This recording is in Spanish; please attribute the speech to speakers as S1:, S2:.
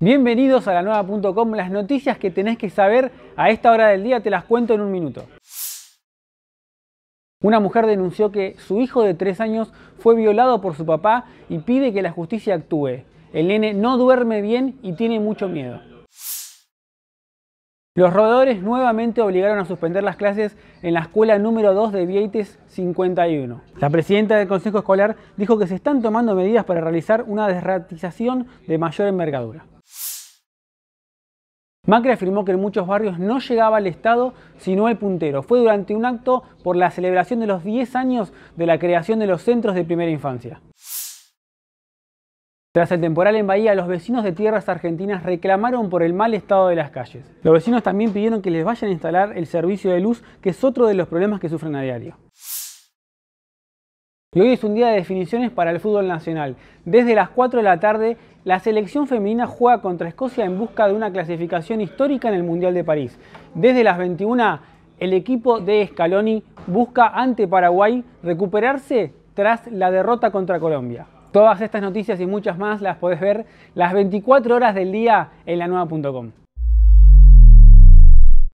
S1: Bienvenidos a la nueva.com, las noticias que tenés que saber a esta hora del día te las cuento en un minuto. Una mujer denunció que su hijo de 3 años fue violado por su papá y pide que la justicia actúe. El nene no duerme bien y tiene mucho miedo. Los roedores nuevamente obligaron a suspender las clases en la escuela número 2 de Vieites 51. La presidenta del Consejo Escolar dijo que se están tomando medidas para realizar una desratización de mayor envergadura. Macri afirmó que en muchos barrios no llegaba el Estado sino el puntero. Fue durante un acto por la celebración de los 10 años de la creación de los centros de primera infancia. Tras el temporal en Bahía, los vecinos de tierras argentinas reclamaron por el mal estado de las calles. Los vecinos también pidieron que les vayan a instalar el servicio de luz, que es otro de los problemas que sufren a diario y hoy es un día de definiciones para el fútbol nacional. Desde las 4 de la tarde, la selección femenina juega contra Escocia en busca de una clasificación histórica en el Mundial de París. Desde las 21, el equipo de Scaloni busca ante Paraguay recuperarse tras la derrota contra Colombia. Todas estas noticias y muchas más las podés ver las 24 horas del día en la nueva.com.